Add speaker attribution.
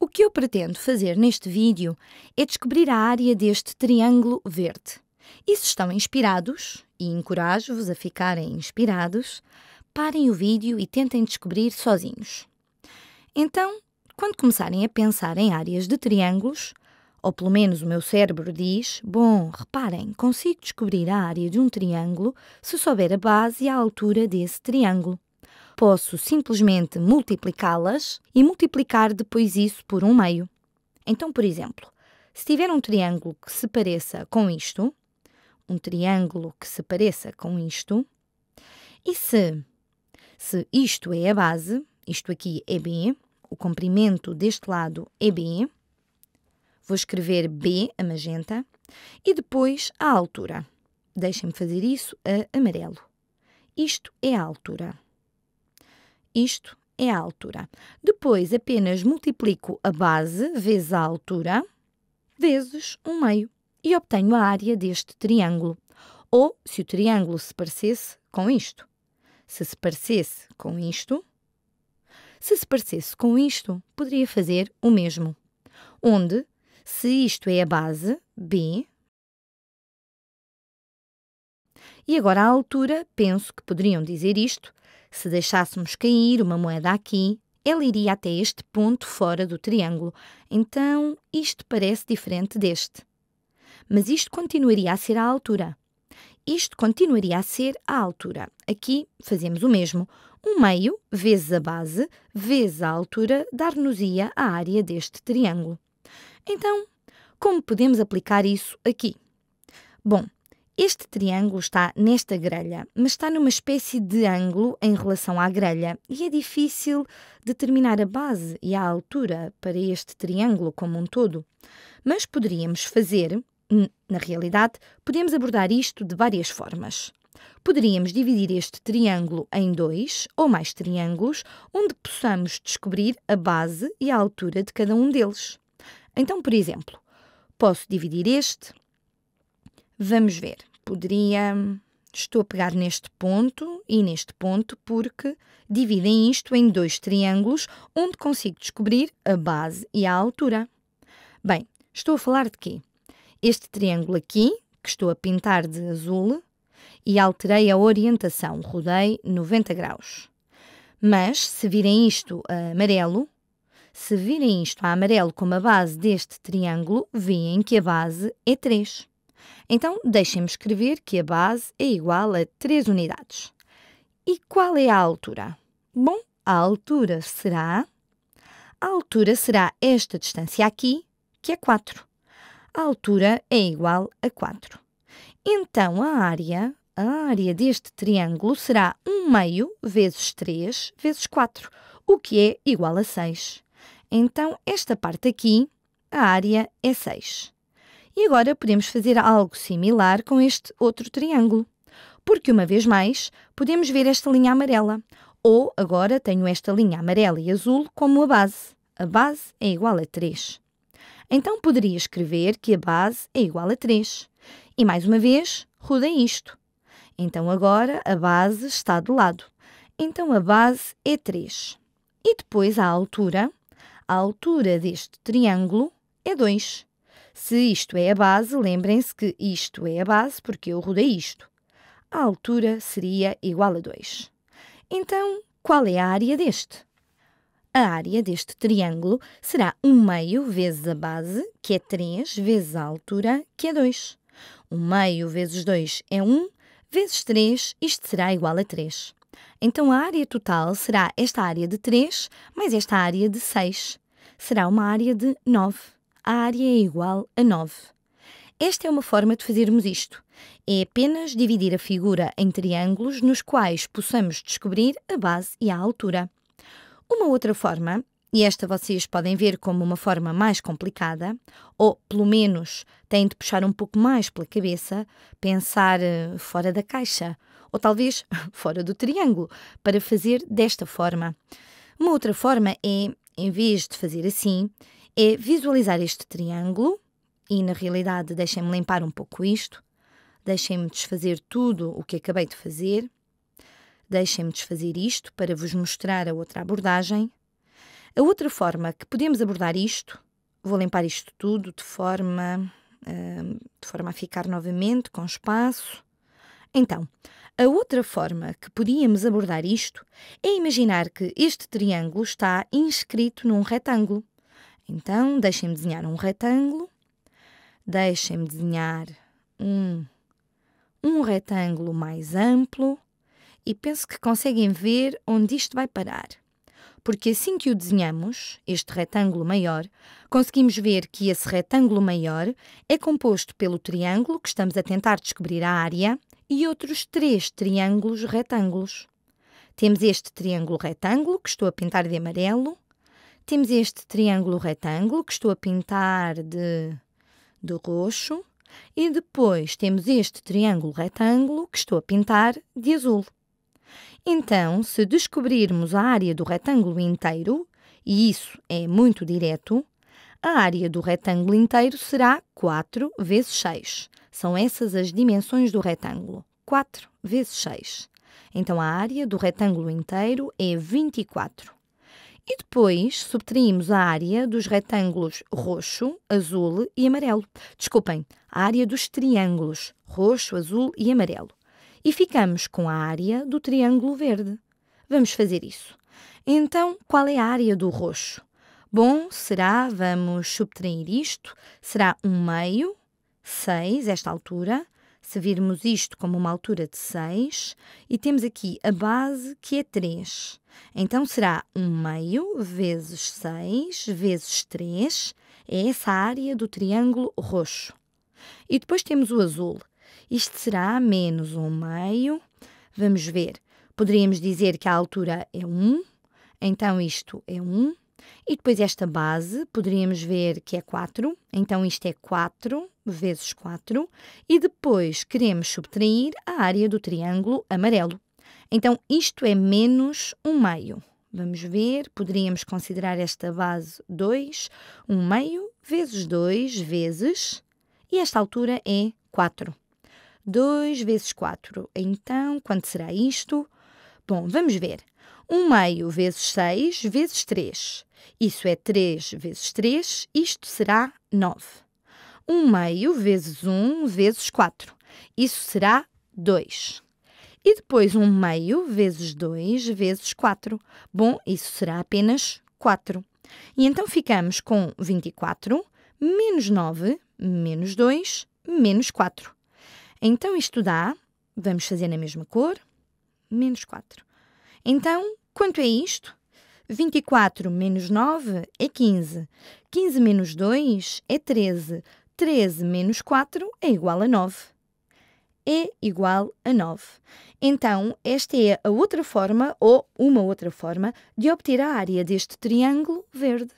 Speaker 1: O que eu pretendo fazer neste vídeo é descobrir a área deste triângulo verde. E se estão inspirados, e encorajo-vos a ficarem inspirados, parem o vídeo e tentem descobrir sozinhos. Então, quando começarem a pensar em áreas de triângulos, ou pelo menos o meu cérebro diz: Bom, reparem, consigo descobrir a área de um triângulo se souber a base e a altura desse triângulo posso simplesmente multiplicá-las e multiplicar depois isso por um meio. Então, por exemplo, se tiver um triângulo que se pareça com isto, um triângulo que se pareça com isto, e se, se isto é a base, isto aqui é B, o comprimento deste lado é B, vou escrever B, a magenta, e depois a altura. Deixem-me fazer isso a amarelo. Isto é a altura. Isto é a altura. Depois apenas multiplico a base vezes a altura vezes um meio e obtenho a área deste triângulo. Ou se o triângulo se parecesse com isto. Se se parecesse com isto, se se parecesse com isto, poderia fazer o mesmo. Onde, se isto é a base, B, e agora a altura, penso que poderiam dizer isto se deixássemos cair uma moeda aqui, ela iria até este ponto fora do triângulo. Então, isto parece diferente deste. Mas isto continuaria a ser a altura. Isto continuaria a ser a altura. Aqui fazemos o mesmo. um meio, vezes a base, vezes a altura, dar-nos-ia a área deste triângulo. Então, como podemos aplicar isso aqui? Bom, este triângulo está nesta grelha, mas está numa espécie de ângulo em relação à grelha e é difícil determinar a base e a altura para este triângulo como um todo. Mas poderíamos fazer, na realidade, podemos abordar isto de várias formas. Poderíamos dividir este triângulo em dois ou mais triângulos, onde possamos descobrir a base e a altura de cada um deles. Então, por exemplo, posso dividir este Vamos ver, poderia. Estou a pegar neste ponto e neste ponto porque dividem isto em dois triângulos onde consigo descobrir a base e a altura. Bem, estou a falar de quê? Este triângulo aqui, que estou a pintar de azul, e alterei a orientação, rodei 90 graus. Mas se virem isto a amarelo, se virem isto a amarelo como a base deste triângulo, veem que a base é 3. Então, deixem-me escrever que a base é igual a 3 unidades. E qual é a altura? Bom, a altura será... A altura será esta distância aqui, que é 4. A altura é igual a 4. Então, a área, a área deste triângulo será 1 meio vezes 3 vezes 4, o que é igual a 6. Então, esta parte aqui, a área é 6. E agora podemos fazer algo similar com este outro triângulo. Porque, uma vez mais, podemos ver esta linha amarela. Ou, agora, tenho esta linha amarela e azul como a base. A base é igual a 3. Então, poderia escrever que a base é igual a 3. E, mais uma vez, rodei isto. Então, agora, a base está do lado. Então, a base é 3. E depois, a altura. A altura deste triângulo é 2. Se isto é a base, lembrem-se que isto é a base porque eu rodei isto. A altura seria igual a 2. Então, qual é a área deste? A área deste triângulo será 1 meio vezes a base, que é 3, vezes a altura, que é 2. 1 meio vezes 2 é 1, vezes 3, isto será igual a 3. Então, a área total será esta área de 3 mais esta área de 6. Será uma área de 9 a área é igual a 9. Esta é uma forma de fazermos isto. É apenas dividir a figura em triângulos nos quais possamos descobrir a base e a altura. Uma outra forma, e esta vocês podem ver como uma forma mais complicada, ou pelo menos têm de puxar um pouco mais pela cabeça, pensar eh, fora da caixa, ou talvez fora do triângulo, para fazer desta forma. Uma outra forma é, em vez de fazer assim, é visualizar este triângulo e, na realidade, deixem-me limpar um pouco isto, deixem-me desfazer tudo o que acabei de fazer, deixem-me desfazer isto para vos mostrar a outra abordagem. A outra forma que podemos abordar isto, vou limpar isto tudo de forma, hum, de forma a ficar novamente com espaço. Então, a outra forma que podíamos abordar isto é imaginar que este triângulo está inscrito num retângulo. Então, deixem-me desenhar um retângulo, deixem-me desenhar um, um retângulo mais amplo e penso que conseguem ver onde isto vai parar. Porque assim que o desenhamos, este retângulo maior, conseguimos ver que esse retângulo maior é composto pelo triângulo, que estamos a tentar descobrir a área, e outros três triângulos retângulos. Temos este triângulo retângulo, que estou a pintar de amarelo, temos este triângulo retângulo que estou a pintar de, de roxo. E depois temos este triângulo retângulo que estou a pintar de azul. Então, se descobrirmos a área do retângulo inteiro, e isso é muito direto, a área do retângulo inteiro será 4 vezes 6. São essas as dimensões do retângulo. 4 vezes 6. Então, a área do retângulo inteiro é 24. E depois subtraímos a área dos retângulos roxo, azul e amarelo. Desculpem, a área dos triângulos roxo, azul e amarelo. E ficamos com a área do triângulo verde. Vamos fazer isso. Então, qual é a área do roxo? Bom, será, vamos subtrair isto, será um meio, 6, esta altura, se virmos isto como uma altura de 6, e temos aqui a base que é 3. Então será 1 meio vezes 6 vezes 3, é essa área do triângulo roxo. E depois temos o azul. Isto será menos 1 meio, vamos ver, poderíamos dizer que a altura é 1, então isto é 1, e depois esta base, poderíamos ver que é 4, então isto é 4 vezes 4. E depois queremos subtrair a área do triângulo amarelo. Então isto é menos 1 meio. Vamos ver, poderíamos considerar esta base 2, 1 meio vezes 2 vezes, e esta altura é 4. 2 vezes 4, então quanto será isto? Bom, vamos ver. 1 meio vezes 6 vezes 3. Isso é 3 vezes 3, isto será 9. 1 meio vezes 1 vezes 4. Isso será 2. E depois 1 meio vezes 2 vezes 4. Bom, isso será apenas 4. E então ficamos com 24 menos 9 menos 2 menos 4. Então isto dá, vamos fazer na mesma cor, menos 4. Então Quanto é isto? 24 menos 9 é 15. 15 menos 2 é 13. 13 menos 4 é igual a 9. É igual a 9. Então, esta é a outra forma, ou uma outra forma, de obter a área deste triângulo verde.